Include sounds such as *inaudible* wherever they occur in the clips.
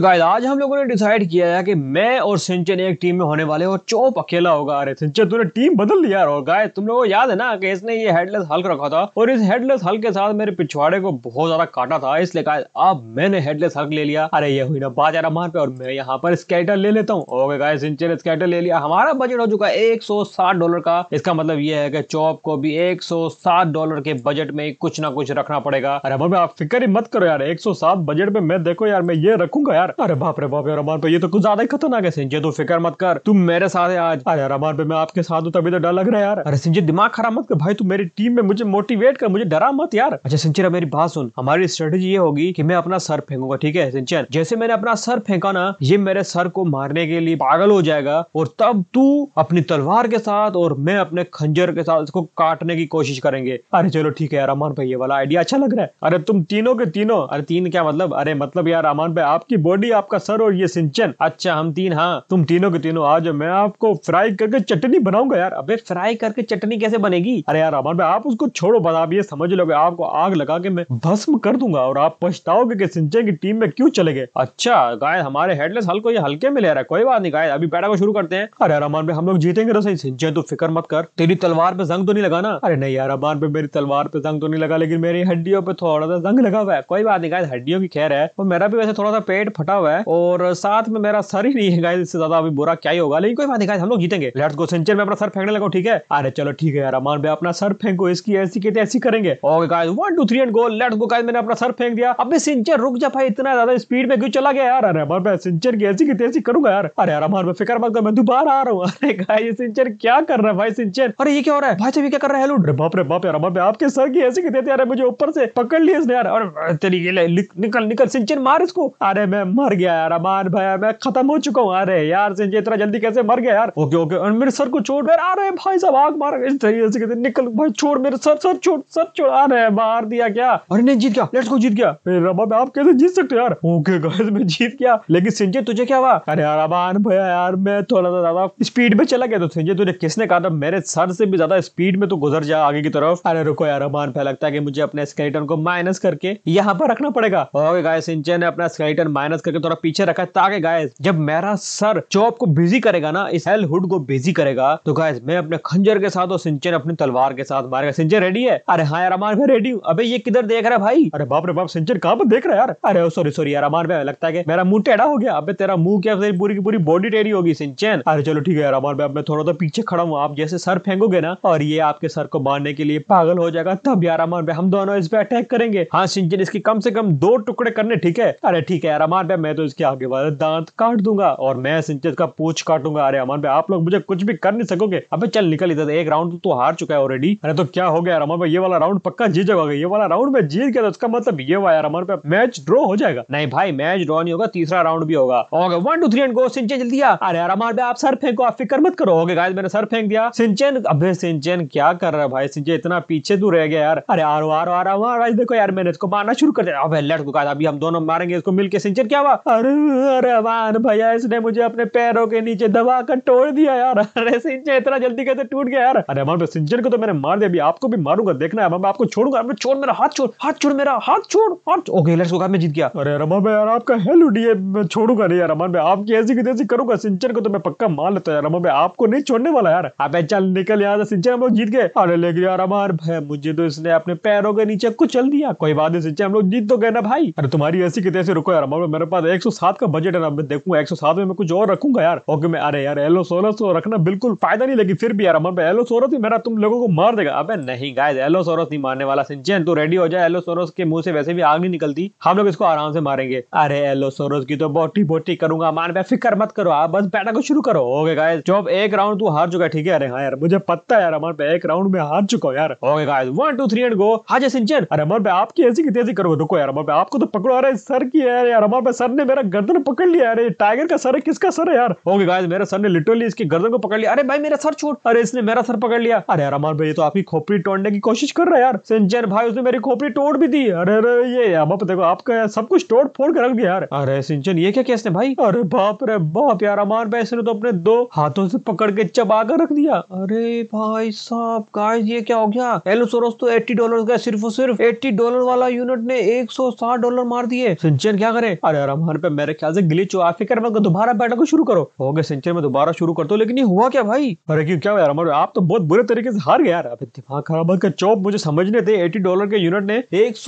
guys तो आज हम लोगों ने डिसाइड किया है कि मैं और सिंचन एक टीम में होने वाले और चौप अकेला होगा अरे सिंचन तूने टीम बदल लिया और गाय तुम लोगों को याद है ना कि इसने ये हेडलेस हल्क रखा था और इस हेडलेस हल्क के साथ मेरे पिछवाड़े को बहुत ज्यादा काटा था इसलिए गाय अब मैंने हेडलेस हल्क ले लिया अरे ये हुई ना बात यार मार पे और मैं यहाँ पर स्केटर ले लेता हूँ ओके गाय सिंचन स्केटर ले लिया हमारा बजट हो चुका है एक डॉलर का इसका मतलब ये है की चौप को भी एक डॉलर के बजट में कुछ ना कुछ रखना पड़ेगा अरे आप फिक्र ही मत करो यार एक बजट में मैं देखो यार मैं ये रखूंगा यार कर अरे बाप रे बाप रे रमान पे ये तो कुछ ज्यादा ही खतरनाक है संजय तो फिक्र मत कर तुम मेरे साथ है आज अरे रमान भाई मैं आपके साथ हूँ तभी तो डर लग रहा है यार अरे संजय दिमाग खराब मत कर भाई तू मेरी टीम में मुझे मोटिवेट कर मुझे डरा मत यार अच्छा सिंचर मेरी बात सुन हमारी स्ट्रेटेजी ये होगी की मैं अपना सर फेंकूंगा ठीक है सिंचर जैसे मैंने अपना सर फेंका ना ये मेरे सर को मारने के लिए पागल हो जाएगा और तब तू अपनी तलवार के साथ और मैं अपने खंजर के साथ इसको काटने की कोशिश करेंगे अरे चलो ठीक है यार अमान भाई ये वाला आइडिया अच्छा लग रहा है अरे तुम तीनों के तीनों अरे तीन क्या मतलब अरे मतलब यार रमान भाई आपकी बॉडी आपका सर और ये सिंचन अच्छा हम तीन हाँ तुम तीनों के तीनों आज मैं आपको फ्राई करके चटनी बनाऊंगा यार अबे फ्राई करके चटनी कैसे बनेगी अरे यार अमन भाई आप उसको छोड़ो बस आप ये समझ लो आपको आग लगा के मैं भस्म कर दूंगा और आप पछताओगे की सिंचन की टीम में क्यूँ चले गए अच्छा गाय हमारे हेडलेस हल्को ये हल्के में ले रहा है कोई बात नहीं गाय अभी बैठा को शुरू करते हैं अरे यार अमान भाई हम लोग जीतेंगे तो सही सिंचन तो फिक्र मत कर तेरी तलवार पे जंग तो नहीं लगाना अरे नहीं यार अमान भाई मेरी तलवार पे जंग तो नहीं लगा लेकिन मेरी हड्डियों पे थोड़ा सा जंग लगा हुआ है कोई बात नहीं गाय हड्डियों की खैर है और मेरा भी वैसे थोड़ा सा पेट फटा हुआ है और साथ में मेरा सर ही नहीं है इससे ज्यादा अभी बुरा क्या ही होगा लेकिन कोई बात नहीं हम लोग जीतेंगे लेट्स गो सेंचर में अपना सर फेंकने लगा ठीक है अरे चलो ठीक है यार अमान भाई अपना सर फेंको इसकी ऐसी कहते ऐसी करेंगे okay guys one two three and go let's go guys मैंने अपना सर फेंक दिया अबे सिंचन रुक जा भाई इतना ज्यादा स्पीड में क्यों चला गया यार अरे अमान भाई सिंचन की ऐसी कहते ऐसी करूंगा यार अरे यार अमान भाई फिक्र मत कर मैं दोबारा आ रहा हूं *laughs* अरे गाइस सिंचन क्या कर रहा है भाई सिंचन अरे ये क्या हो रहा है भाई साहब ये क्या कर रहा है हेलो बाप रे बाप यार अमान भाई आपके सर की ऐसी कहते यार मुझे ऊपर से पकड़ लिए इसने यार और तेरी ये निकल निकल सिंचन मार इसको अरे मैं मर गया यार अमान भाई मैं खत्म हो चुका हूँ अरे यार संजय इतना जल्दी कैसे मर गया यार ओके ओके और मेरे सर को छोड़ मेरे अरे भाई साहब आग मार इस तरीके से कहते निकल भाई छोड़ मेरे सर सर छोड़ सर छोड़ अरे मार दिया क्या अरे नहीं जीत गया लेट्स गो जीत गया फिर रबा मैं आप कैसे जीत सकते यार ओके गाइस मैं जीत गया लेकिन संजय तुझे क्या हुआ अरे यार अमान भैया यार मैं थोड़ा तो सा ज्यादा स्पीड में चला गया तो संजय तुझे किसने कहा था मेरे सर से भी ज्यादा स्पीड में तो गुजर जा आगे की तरफ अरे रुको यार अमान भैया लगता है की मुझे अपने स्केलेटन को माइनस करके यहाँ पर रखना पड़ेगा ओके गाइस संजय ने अपना स्केलेटन माइनस प्रेस करके थोड़ा पीछे रखा है ताकि गायस जब मेरा सर चौप को बिजी करेगा ना इस हेल हुड को बिजी करेगा तो गायस मैं अपने खंजर के साथ और सिंचन अपनी तलवार के साथ मारेगा सिंचन रेडी है अरे हाँ यार अमान भाई रेडी हूँ अबे ये किधर देख रहा है भाई अरे बाप रे बाप सिंचन कहाँ पर देख रहा है यार अरे सॉरी सॉरी यार अमान भाई लगता है कि मेरा मुंह टेढ़ा हो गया अबे तेरा मुंह क्या तेरी पूरी की पूरी बॉडी टेढ़ी होगी सिंचन अरे चलो ठीक है यार अमान भाई मैं थोड़ा तो पीछे खड़ा हूँ आप जैसे सर फेंकोगे ना और ये आपके सर को मारने के लिए पागल हो जाएगा तब यार अमान भाई हम दोनों इस पे अटैक करेंगे हाँ सिंचन इसकी कम से कम दो टुकड़े करने ठीक है अरे ठीक है यार अमान पे मैं तो इसके आगे वाले दांत काट दूंगा और मैं सिंचित का पूछ काटूंगा अरे अमन भाई आप लोग मुझे कुछ भी कर नहीं सकोगे अबे चल निकल इधर एक राउंड तो, हार चुका है ऑलरेडी अरे तो क्या हो गया यार अमन भाई ये वाला राउंड पक्का जीत जाओगे ये वाला राउंड में जीत गया तो उसका मतलब ये हुआ यार अमन भाई मैच ड्रॉ हो जाएगा नहीं भाई मैच ड्रॉ नहीं होगा तीसरा राउंड भी होगा okay one two three and go सिंचे जल्दी अरे यार अमन भाई आप सर फेंको आप फिक्र मत करो ओके गाइस मैंने सर फेंक दिया सिंचन अबे सिंचन क्या कर रहा है भाई सिंचन इतना पीछे दूर रह गया यार अरे आर आर आर देखो यार मैंने इसको मारना शुरू कर दिया अबे लेट्स गो गाइस अभी हम दोनों मारेंगे इसको मिलके सिंचन क्या क्या हुआ अरे अरे मान भैया इसने मुझे अपने पैरों के नीचे दबा कर तोड़ दिया यार अरे सिंचन इतना जल्दी कैसे टूट गया यार अरे अमन सिंचन को तो मैंने मार दिया अभी आपको भी मारूंगा देखना है मैं आपको छोड़ूंगा मैं छोड़ मेरा हाथ छोड़ हाथ छोड़ मेरा हाथ छोड़ हाथ ओके लेट्स गो गाइस मैं जीत गया अरे रमन भाई यार आपका हेल उडिए मैं छोड़ूंगा नहीं यार रमन भाई आपकी ऐसी की तैसी करूंगा सिंचन को तो मैं पक्का मार लेता यार रमन भाई आपको नहीं छोड़ने वाला यार अबे चल निकल यहाँ से सिंचन हम लोग जीत गए अरे लेकिन यार अमर भाई मुझे तो इसने अपने पैरों के नीचे कुचल दिया कोई बात नहीं सिंचन हम लोग जीत तो गए ना भाई अरे तुम्हारी ऐसी की तैसी रुको यार अमर मेरे पास एक सौ सात का बजट है ना मैं देखूंगा एक सौ सात में मैं कुछ और रखूंगा यार ओके मैं अरे यार एलो सोलह सो रखना बिल्कुल फायदा नहीं लगी फिर भी यार अमन भाई एलो सोरस ही मेरा तुम लोगों को मार देगा अबे नहीं गाय एलो सोरस नहीं मारने वाला सिंचन तो रेडी हो जाए एलो सोरस के मुंह से वैसे भी आग नहीं निकलती हम लोग इसको आराम से मारेंगे अरे एलो सोरस की तो बोटी बोटी करूंगा मान भाई फिक्र मत करो आप बस बैठा को शुरू करो ओके गाय जॉब एक राउंड तू हार चुका ठीक है अरे हाँ यार मुझे पता है यार अमन भाई एक राउंड में हार चुका यार okay guys one two three and go हाँ जय सिंचन अरे अमन भाई आपकी ऐसी की तेजी करो रुको यार अमन भाई आपको तो पकड़ो अरे सर की है यार अमन भाई सर ने मेरा गर्दन पकड़ लिया अरे टाइगर का सर है किसका सर है यार ओके गाइस मेरे सर ने लिटरली इसकी गर्दन को पकड़ लिया अरे भाई मेरा सर छोड़ अरे इसने मेरा सर पकड़ लिया अरे यार अमर भाई तो आपकी खोपड़ी तोड़ने की कोशिश कर रहा है यार सिंचन भाई उसने मेरी खोपड़ी तोड़ भी दी अरे अरे ये बाप देखो आपका सब कुछ तोड़ फोड़ कर रख दिया यार अरे सिंचन ये क्या कैसे भाई अरे बाप रे बाप यार अमर भाई इसने तो अपने दो हाथों से पकड़ के चबा कर रख दिया अरे भाई साहब गाइस ये क्या हो गया सोरोस तो 80 डॉलर का सिर्फ और सिर्फ एट्टी डॉलर वाला यूनिट ने एक डॉलर मार दिए सिंचन क्या करे अरे है रमहान पे मेरे ख्याल से ग्लिच हुआ फिक्र मत दोबारा बैटिंग को शुरू करो हो गए सेंचुरी में दोबारा शुरू कर दो लेकिन ये हुआ क्या भाई अरे क्यों क्या यार हमारे आप तो बहुत बुरे तरीके से हार गया यार दिमाग खराब का चौप मुझे समझने थे एटी डॉलर के यूनिट ने एक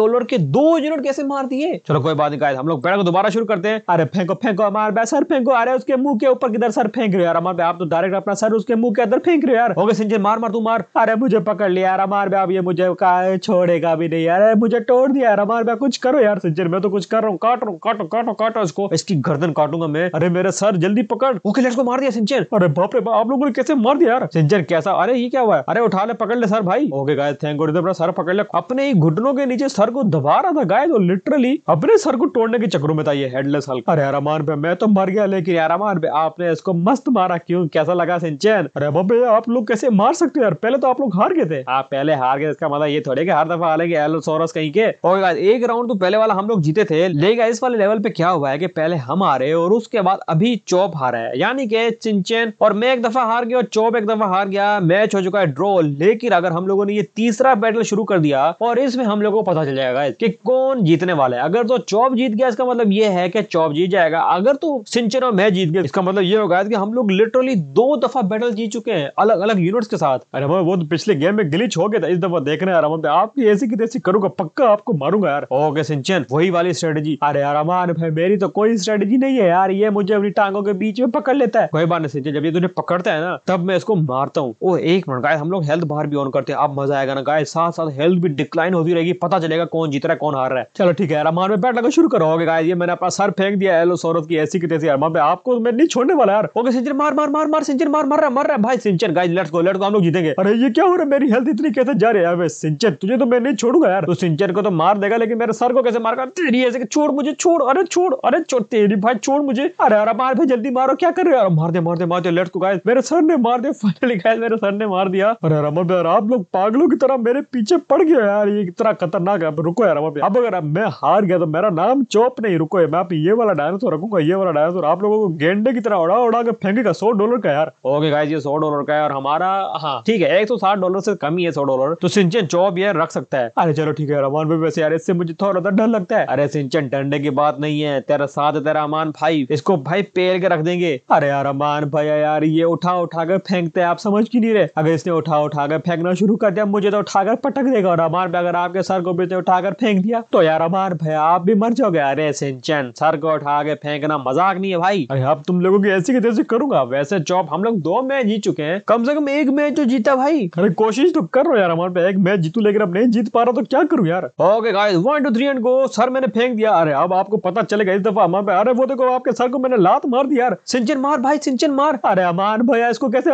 डॉलर के दो यूनिट कैसे मार दिए चलो कोई बात नहीं हम लोग बैटिंग को दोबारा शुरू करते हैं अरे फेंको फेंको हमारे पे सर फेंको अरे उसके मुंह के ऊपर किधर सर फेंक रहे यार हमारे आप तो डायरेक्ट अपना सर उसके मुंह के अंदर फेंक रहे यार हो गए सेंचुरी मार मार तू मार अरे मुझे पकड़ लिया यार हमारे आप ये मुझे छोड़ेगा भी नहीं यार मुझे तोड़ दिया यार हमारे कुछ करो यार सेंचुरी मैं तो कुछ कर रहा हूँ काटो काटो काटो काटो इसको इसकी गर्दन काटूंगा मैं अरे मेरे सर जल्दी पकड़ ओके लेट्स गो मार दिया सिंचन अरे बाप रे आप लोगों ने कैसे मार दिया यार सिंचन कैसा अरे ये क्या हुआ अरे उठा ले पकड़ ले सर भाई ओके गाय थैंक गॉड अपना सर पकड़ ले अपने ही घुटनों के नीचे सर को दबा रहा था गाय तो लिटरली अपने सर को तोड़ने के चक्रों में था ये हेडलेस हल्क अरे अरमान पे मैं तो मर गया लेकिन अरमान पे आपने इसको मस्त मारा क्यों कैसा लगा सिंचन अरे बाप रे आप लोग कैसे मार सकते हो यार पहले तो आप लोग हार गए थे आप हाँ, पहले हार गए इसका मतलब ये थोड़े के हर दफा आ लेंगे एलोसोरस कहीं के और एक राउंड तो पहले वाला हम लोग जीते थे ले गए इस वाले लेवल पे क्या हुआ है कि पहले हम आ हारे और उसके बाद अभी चौप हारा है यानी कि चिंचेन और मैं एक दफा हार गया और चौप एक दफा हार गया मैच हो चुका है ड्रॉ लेकिन अगर हम लोगों ने ये तीसरा बैटल शुरू कर दिया और इसमें हम लोगों को पता चल जाएगा कि कौन जीतने वाला है अगर तो चौप जीत गया इसका मतलब ये है कि चौप जीत जाएगा अगर तो सिंचन और मैच जीत गया इसका मतलब ये होगा कि हम लोग लिटरली दो दफा बैटल जीत चुके हैं अलग अलग यूनिट्स के साथ अरे वो तो पिछले गेम में ग्लिच हो गया था इस दफा देखने आ देखना यार आपकी ऐसी की तैसी करूंगा पक्का आपको मारूंगा यार ओके सिंचन वही वाली स्ट्रेटेजी अरे अरे यार अमान भाई मेरी तो कोई स्ट्रेटेजी नहीं है यार ये मुझे अपनी टांगों के बीच में पकड़ लेता है कोई बात नहीं सिंचन जब ये तुझे पकड़ता है ना तब मैं इसको मारता हूँ ओ एक मिनट गाय हम लोग हेल्थ बाहर भी ऑन करते हैं अब मजा आएगा ना गाय साथ साथ हेल्थ भी डिक्लाइन होती रहेगी पता चलेगा कौन जीत रहा है कौन हार रहा है चलो ठीक है यार अमान में बैठ लगा शुरू करोगे गाय ये मैंने अपना सर फेंक दिया एलो सौरभ की ऐसी कितने तैसी अरमान पे आपको तो मैं नहीं छोड़ने वाला यार ओके सिंचन मार मार मार मार सिंचन मार मार रहा मर रहा भाई सिंचन guy let's go let's go हम लोग जीतेंगे अरे ये क्या हो रहा है मेरी हेल्थ इतनी कैसे जा रही है सिंचन तुझे तो मैं नहीं छोड़ूंगा यार तो सिंचन को तो मार देगा लेकिन मेरे सर को कैसे मारगा तेरी ऐसे छोड़ मुझे मुझे छोड़ अरे छोड़ अरे छोड़ तेरी भाई छोड़ मुझे अरे अरे मार भाई जल्दी मारो क्या कर रहे हो मार दे मार दे मार दे लेट्स को गाइस मेरे सर ने मार दिया फाइनली गाइस मेरे सर ने मार दिया अरे अरे मैं यार आप लोग पागलों की तरह मेरे पीछे पड़ गए यार ये इतना खतरनाक है रुको यार अब अगर मैं हार गया तो मेरा नाम चौप नहीं रुको मैं आप ये वाला डायनासोर रखूंगा ये वाला डायनासोर आप लोगों को गेंडे की तरह उड़ा उड़ा के फेंकेगा सौ डॉलर का यार ओके गाइस ये सौ डॉलर का है और हमारा हाँ ठीक है एक सौ साठ डॉलर से कम ही है सौ डॉलर तो सिंचन चौप ये रख सकता है अरे चलो ठीक है रमान भाई वैसे यार इससे मुझे थोड़ा सा डर लगता है अरे सिंचन डंडे करने की बात नहीं है तेरा साथ तेरा अमान भाई इसको भाई पेल के रख देंगे अरे यार अमान भाई यार ये उठा उठा कर फेंकते हैं आप समझ की नहीं रहे अगर इसने उठा उठा कर फेंकना शुरू कर दिया मुझे तो उठाकर पटक देगा और अमान भाई अगर आपके सर को भी उठाकर फेंक दिया तो यार अमान भाई आप भी मर जाओगे अरे सिंचन सर को उठा के फेंकना मजाक नहीं है भाई अरे अब तुम लोगों की ऐसी की तैसी करूंगा वैसे चौप हम लोग दो मैच जीत चुके हैं कम से कम एक मैच तो जीता भाई अरे कोशिश तो कर रहा हूँ यार अमान भाई एक मैच जीतू लेकिन अब नहीं जीत पा रहा तो क्या करूँ यार okay guys one two three and go सर मैंने फेंक दिया अरे अब अब आपको पता चलेगा इस दफा हमारे अरे वो देखो आपके सर को मैंने लात मार दी यार सिंचन मार भाई सिंचन मार अरे अमान भैया इसको कैसे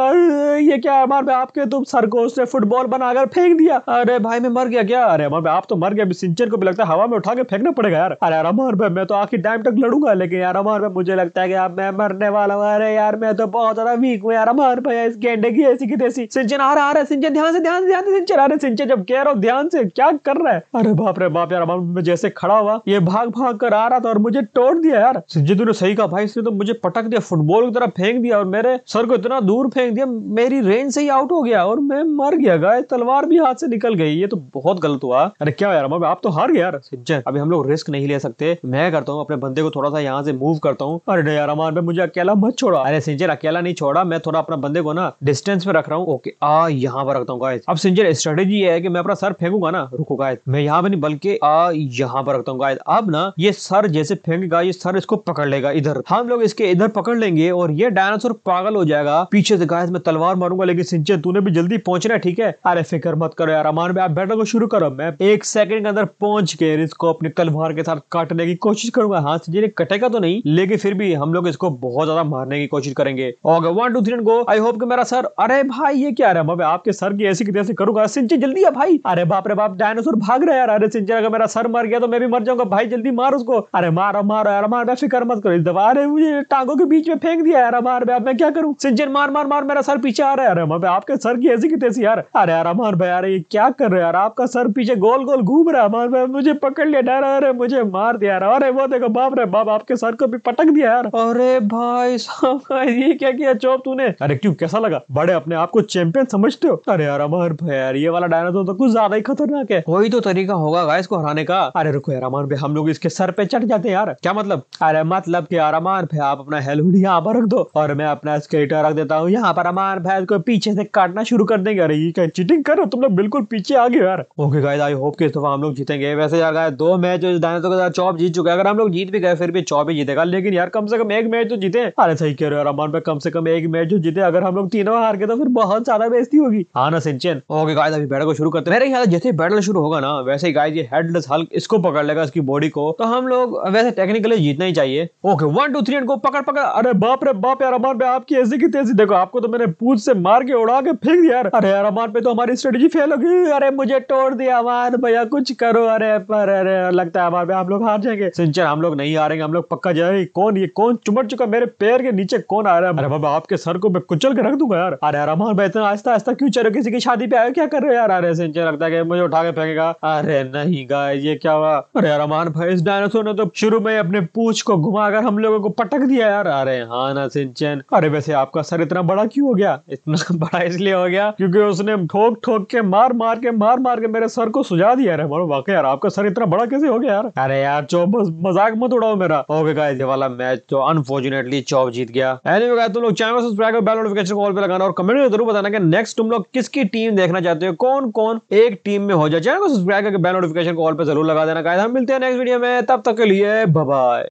ये क्या अमान भाई आपके तुम सर को उसने फुटबॉल बनाकर फेंक दिया अरे भाई मैं मर गया क्या अरे अमान भाई आप तो मर गया अभी सिंचन को भी लगता है हवा में उठा के फेंकना पड़ेगा यार अरे यार अमान भाई मैं तो आखिर टाइम तक लड़ूंगा लेकिन यार अमान भाई मुझे लगता है कि मैं मरने वाला हूँ अरे यार मैं तो बहुत ज्यादा वीक हूँ यार अमान भाई इस गेंडे की ऐसी की तैसी सिंचन आ रहा है सिंचन ध्यान से ध्यान से ध्यान से सिंचन अरे सिंचन जब कह रहा हूँ ध्यान से क्या कर रहा है अरे बाप रे बाप यार अमान जैसे खड़ा हुआ ये भाग भाग होकर आ रहा था और मुझे तोड़ दिया यार जिदू ने सही कहा भाई इसने तो मुझे पटक दिया फुटबॉल की तरह फेंक दिया और मेरे सर को इतना दूर फेंक दिया मेरी रेंज से ही आउट हो गया और मैं मर गया गाय तलवार भी हाथ से निकल गई ये तो बहुत गलत हुआ अरे क्या यार आप तो हार गया यार अभी हम लोग रिस्क नहीं ले सकते मैं करता हूँ अपने बंदे को थोड़ा सा यहाँ से मूव करता हूँ अरे नहीं यार अमान मुझे अकेला मत छोड़ा अरे सिंजर अकेला नहीं छोड़ा मैं थोड़ा अपना बंदे को ना डिस्टेंस में रख रहा हूँ ओके आ यहाँ पर रखता हूँ गाय अब सिंजर स्ट्रेटेजी है कि मैं अपना सर फेंकूंगा ना रुको गाय मैं यहाँ पर नहीं बल्कि आ यहाँ पर रखता हूँ गाय अब ना ये सर जैसे फेंकेगा ये सर इसको पकड़ लेगा इधर हम लोग इसके इधर पकड़ लेंगे और ये डायनासोर पागल हो जाएगा पीछे से गाय तलवार मारूंगा लेकिन सिंचन तूने भी जल्दी पहुंचना है ठीक है अरे फिक्र मत करो यार अमान भाई आप बैठक को शुरू करो मैं एक सेकंड के अंदर पहुंच के इसको अपने तलवार के साथ काटने की कोशिश करूंगा हाथ से जीने कटेगा तो नहीं लेकिन फिर भी हम लोग इसको बहुत ज्यादा मारने की कोशिश करेंगे one two three go I hope कि मेरा सर अरे भाई ये क्या रहा मैं आपके सर की ऐसी कैसे करूंगा सिंचन जल्दी है भाई अरे बाप रे बाप डायनासोर भाग रहे यार अरे सिंचन अगर मेरा सर मर गया तो मैं भी मर जाऊंगा भाई जल्दी मार मार उसको अरे मारो मारो यार मार मैं फिक्र मत करो इस दफा अरे मुझे टांगों के बीच में फेंक दिया यार मार भाई अब मैं क्या करूँ सिंचन मार मार मार मेरा सर पीछे आ रहा है अरे मैं आपके सर की ऐसी की तैसी यार अरे यार मार भाई यार ये क्या कर रहे यार आपका सर पीछे गोल गोल घूम रहा है मार भाई मुझे पकड़ लिया डर अरे मुझे मार दिया यार अरे वो देखो बाप रे बाप आपके सर को भी पटक दिया यार अरे भाई साहब ये क्या किया चौप तूने अरे क्यों कैसा लगा बड़े अपने आप को चैंपियन समझते हो अरे यार अमर भाई यार ये वाला डायनासोर तो कुछ ज्यादा ही खतरनाक है कोई तो तरीका होगा गाइस को हराने का अरे रुको यार अमर भाई हम लोग इसके सर सर पे चढ़ जाते यार क्या मतलब अरे मतलब कि अरमान भाई आप अपना हेलमेट यहाँ पर रख दो और मैं अपना स्केटर रख देता हूँ यहाँ पर अमान भाई को पीछे से काटना शुरू कर देंगे अरे ये क्या चीटिंग करो तुम लोग बिल्कुल पीछे आ गए यार ओके गाइस आई होप कि इस दफा हम लोग जीतेंगे वैसे यार गाइस दो मैच डायनासोर के साथ चौप जीत चुके है अगर हम लोग जीत भी गए फिर भी चौप ही जीतेगा लेकिन यार कम से कम एक मैच तो जीते अरे सही कह रहे हो यार अमान भाई कम से कम एक मैच जो तो जीते अगर हम लोग तीनों हार गए तो फिर बहुत ज्यादा बेजती होगी हाँ ना सिंचन ओके गाइस अभी बैटल को शुरू करते मेरे ख्याल जैसे बैटल शुरू होगा ना वैसे ही गाइस ये हेडलेस हल्क इसको पकड़ लेगा इसकी बॉडी को तो हम लोग वैसे टेक्निकली जीतना ही चाहिए okay one two three and go पकड़ पकड़ अरे बाप रे बाप यार अमान पे आपकी ऐसी की तेजी देखो आपको तो मैंने पूछ से मार के उड़ा के फेंक दिया अरे यार अमान पे तो हमारी स्ट्रेटेजी फेल हो गई अरे मुझे तोड़ दिया अमान भैया कुछ करो अरे पर अरे लगता है अमान पे हम लोग हार जाएंगे सिंचर हम लोग नहीं हारेंगे हम लोग पक्का जाएंगे कौन ये कौन चुमट चुका मेरे पैर के नीचे कौन आ रहा है अरे बाबा आपके सर को मैं कुचल के रख दूंगा यार अरे यार अमान भाई इतना आस्ता आस्ता क्यों चलो किसी की शादी पे आयो क्या कर रहे हो यार अरे सिंचर लगता है मुझे उठा के फेंकेगा अरे नहीं गाय ये क्या हुआ अरे यार अमान भाई इस डायन डायनासोर ने तो शुरू में अपने पूछ को घुमाकर हम लोगों को पटक दिया यार आ रहे हाँ ना सिंचन अरे वैसे आपका सर इतना बड़ा क्यों हो गया इतना *laughs* बड़ा इसलिए हो गया क्योंकि उसने ठोक ठोक के मार मार के मार मार के मेरे सर को सुझा दिया यार वाकई यार आपका सर इतना बड़ा कैसे हो गया यार अरे यार चौब मजाक मत उड़ाओ मेरा हो गया ये वाला मैच तो अनफॉर्चुनेटली चौब जीत गया एनीवे गाइस तुम लोग चैनल सब्सक्राइब और बेल नोटिफिकेशन कॉल पे लगाना और कमेंट में जरूर बताना कि नेक्स्ट तुम लोग किसकी टीम देखना चाहते हो कौन कौन एक टीम में हो जाए चैनल को सब्सक्राइब करके बेल नोटिफिकेशन कॉल पे जरूर लगा देना गाइस हम मिलते हैं नेक्स्ट वीडियो में तब तक के लिए बाय